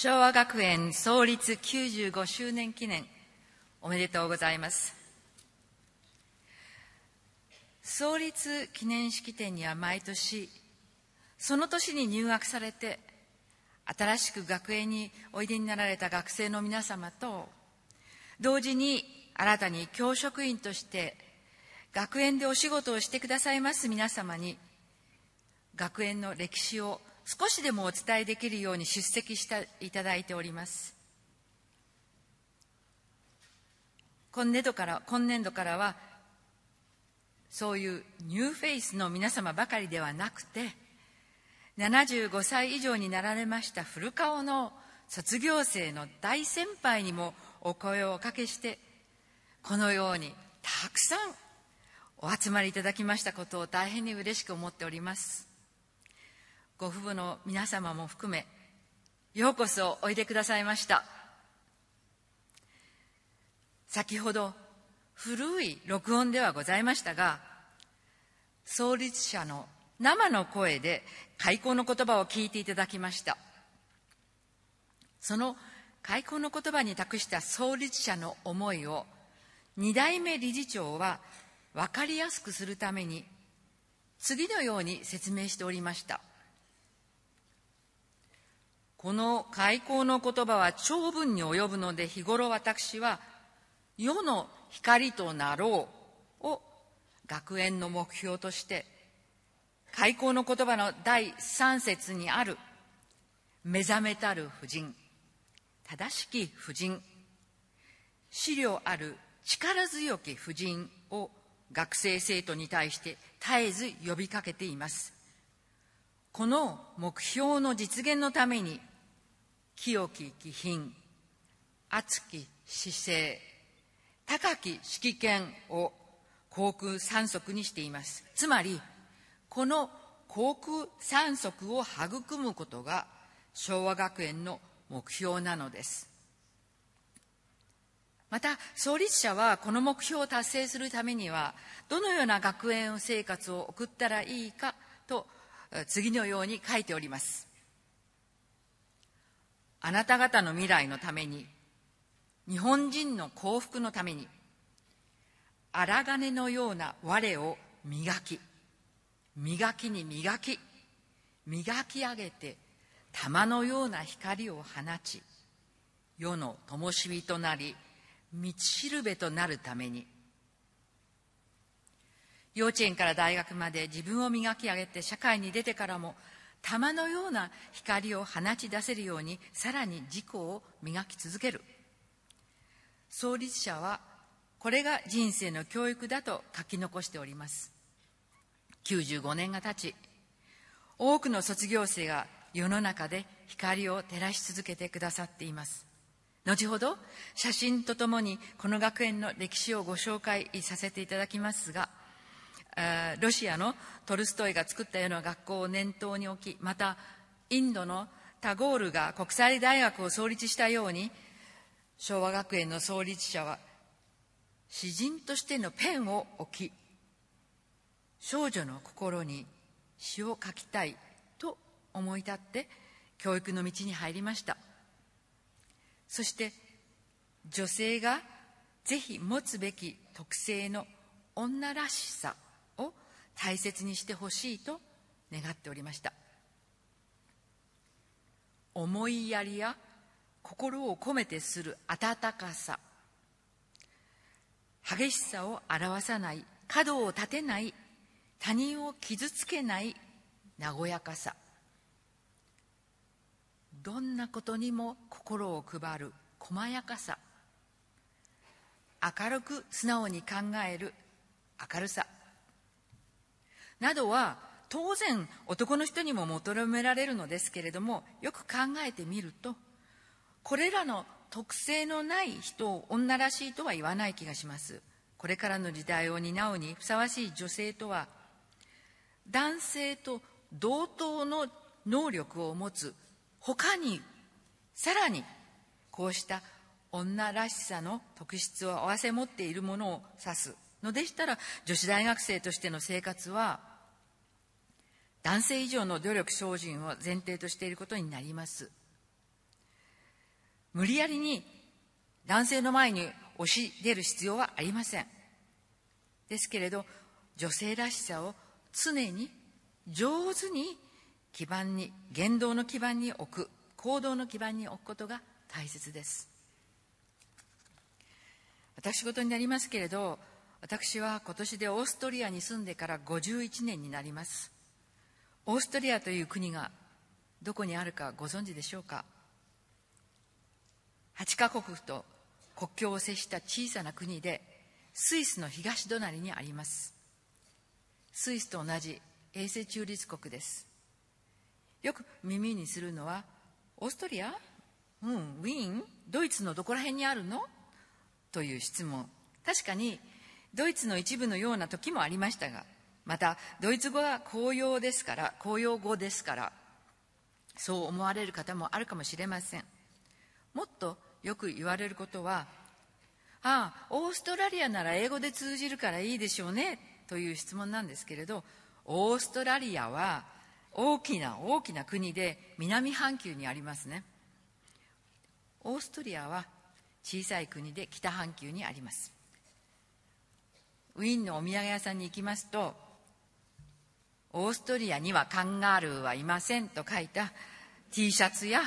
昭和学園創立95周年記念おめでとうございます創立記念式典には毎年その年に入学されて新しく学園においでになられた学生の皆様と同時に新たに教職員として学園でお仕事をしてくださいます皆様に学園の歴史を少しでもお伝えできるように出席していただいております今年度から今年度からはそういうニューフェイスの皆様ばかりではなくて75歳以上になられました古顔の卒業生の大先輩にもお声をおかけしてこのようにたくさんお集まりいただきましたことを大変に嬉しく思っておりますご父母の皆様も含めようこそおいでくださいました先ほど古い録音ではございましたが創立者の生の声で開口の言葉を聞いていただきましたその開口の言葉に託した創立者の思いを二代目理事長は分かりやすくするために次のように説明しておりましたこの開口の言葉は長文に及ぶので日頃私は世の光となろうを学園の目標として開口の言葉の第三節にある目覚めたる婦人正しき婦人資料ある力強き婦人を学生生徒に対して絶えず呼びかけていますこの目標の実現のために清き気品、熱き姿勢、高き指揮権を航空三足にしています。つまり、この航空三足を育むことが昭和学園の目標なのです。また、創立者はこの目標を達成するためには、どのような学園生活を送ったらいいかと、次のように書いております。あなた方の未来のために日本人の幸福のために荒金のような我を磨き磨きに磨き磨き上げて玉のような光を放ち世の灯火となり道しるべとなるために幼稚園から大学まで自分を磨き上げて社会に出てからも玉のような光を放ち出せるようにさらに自己を磨き続ける創立者はこれが人生の教育だと書き残しております95年が経ち多くの卒業生が世の中で光を照らし続けてくださっています後ほど写真とともにこの学園の歴史をご紹介させていただきますがロシアのトルストイが作ったような学校を念頭に置きまたインドのタゴールが国際大学を創立したように昭和学園の創立者は詩人としてのペンを置き少女の心に詩を書きたいと思い立って教育の道に入りましたそして女性がぜひ持つべき特性の女らしさ大切にしてほしいと願っておりました思いやりや心を込めてする温かさ激しさを表さない角を立てない他人を傷つけない和やかさどんなことにも心を配る細やかさ明るく素直に考える明るさなどは当然男の人にも求められるのですけれどもよく考えてみるとこれらの特性のない人を女らしいとは言わない気がしますこれからの時代を担うにふさわしい女性とは男性と同等の能力を持つ他にさらにこうした女らしさの特質を併せ持っているものを指すのでしたら女子大学生としての生活は男性以上の努力精進を前提としていることになります無理やりに男性の前に押し出る必要はありませんですけれど女性らしさを常に上手に基盤に言動の基盤に置く行動の基盤に置くことが大切です私事になりますけれど私は今年でオーストリアに住んでから51年になりますオーストリアという国がどこにあるかご存知でしょうか8カ国と国境を接した小さな国でスイスの東隣にありますスイスと同じ永世中立国ですよく耳にするのはオーストリアうんウィーンドイツのどこら辺にあるのという質問確かにドイツの一部のような時もありましたがまたドイツ語は公用ですから公用語ですからそう思われる方もあるかもしれませんもっとよく言われることは「ああオーストラリアなら英語で通じるからいいでしょうね」という質問なんですけれどオーストラリアは大きな大きな国で南半球にありますねオーストリアは小さい国で北半球にありますウィーンのお土産屋さんに行きますとオーストリアにはカンガルーはいませんと書いた T シャツや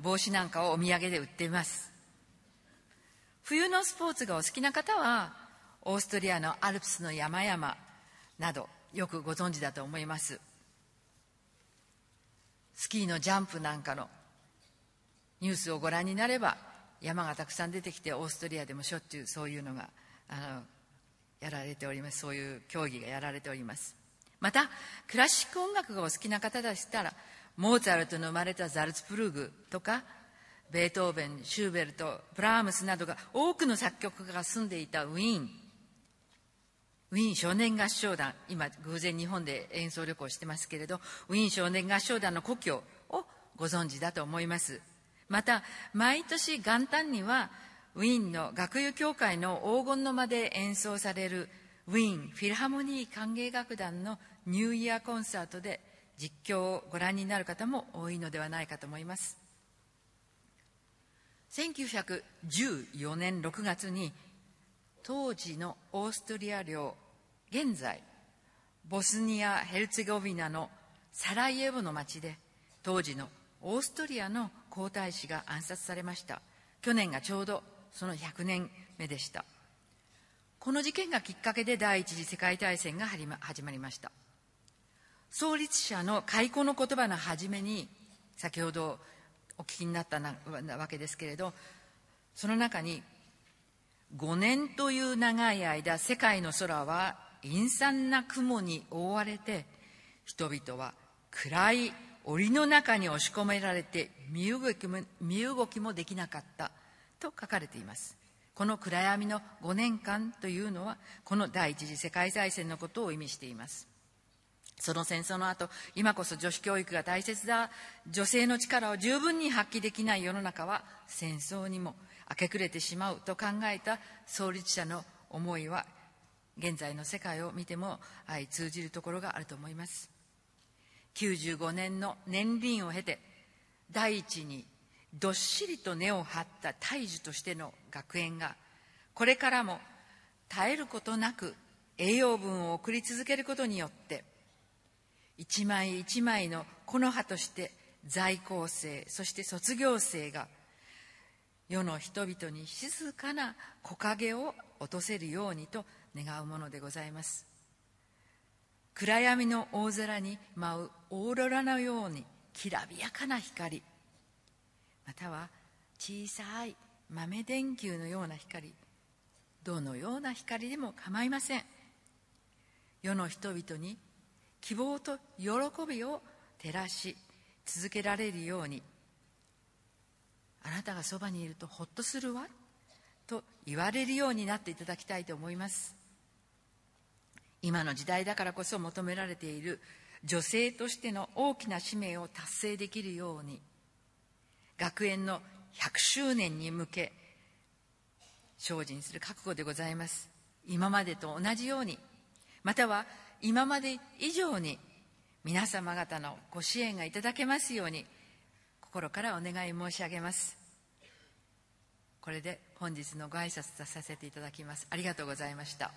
帽子なんかをお土産で売っています冬のスポーツがお好きな方はオーストリアのアルプスの山々などよくご存知だと思いますスキーのジャンプなんかのニュースをご覧になれば山がたくさん出てきてオーストリアでもしょっちゅうそういうのがあのやられておりますそういう競技がやられておりますまたクラシック音楽がお好きな方でしたらモーツァルトの生まれたザルツプルーグとかベートーベンシューベルトブラームスなどが多くの作曲家が住んでいたウィーンウィーン少年合唱団今偶然日本で演奏旅行してますけれどウィーン少年合唱団の故郷をご存知だと思いますまた毎年元旦にはウィーンの学友協会の黄金の間で演奏されるウィーンフィルハモニー歓迎楽団のニューイヤーコンサートで実況をご覧になる方も多いのではないかと思います1914年6月に当時のオーストリア領現在ボスニア・ヘルツェゴビナのサライエボの町で当時のオーストリアの皇太子が暗殺されました去年がちょうどその100年目でしたこの事件がきっかけで第一次世界大戦が始まりました創立者の開口の言葉の初めに先ほどお聞きになったなわけですけれどその中に5年という長い間世界の空は陰惨な雲に覆われて人々は暗い檻の中に押し込められて身動きも身動きもできなかったと書かれていますこの暗闇の5年間というのはこの第一次世界大戦のことを意味していますその戦争の後今こそ女子教育が大切だ女性の力を十分に発揮できない世の中は戦争にも明け暮れてしまうと考えた創立者の思いは現在の世界を見ても通じるところがあると思います95年の年輪を経て第一にどっしりと根を張った大樹としての学園がこれからも絶えることなく栄養分を送り続けることによって一枚一枚の木の葉として在校生そして卒業生が世の人々に静かな木陰を落とせるようにと願うものでございます暗闇の大空に舞うオーロラのようにきらびやかな光または小さい豆電球のような光どのような光でも構いません世の人々に希望と喜びを照らし続けられるようにあなたがそばにいるとほっとするわと言われるようになっていただきたいと思います今の時代だからこそ求められている女性としての大きな使命を達成できるように学園の100周年に向け精進する覚悟でございます今までと同じようにまたは今まで以上に皆様方のご支援がいただけますように心からお願い申し上げますこれで本日のご挨拶とさせていただきますありがとうございました